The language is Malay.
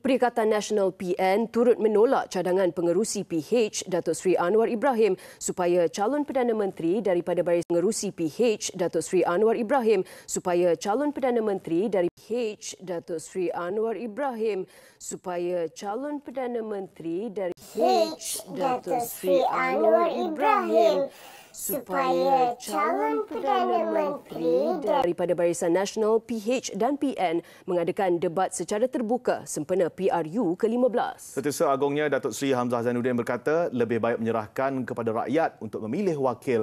Perikatan Nasional PN turut menolak cadangan pengerusi PH Datuk Seri Anwar Ibrahim supaya calon Perdana Menteri daripada Baris Pengerusi PH Datuk Seri Anwar Ibrahim supaya calon Perdana Menteri dari PH Datuk Seri Anwar Ibrahim supaya calon Perdana Menteri dari PH Datuk Seri Anwar Ibrahim supaya calon Perdana Menteri daripada Barisan Nasional PH dan PN mengadakan debat secara terbuka sempena PRU ke-15. Setiausaha agungnya Datuk Seri Hamzah Zainuddin berkata, lebih baik menyerahkan kepada rakyat untuk memilih wakil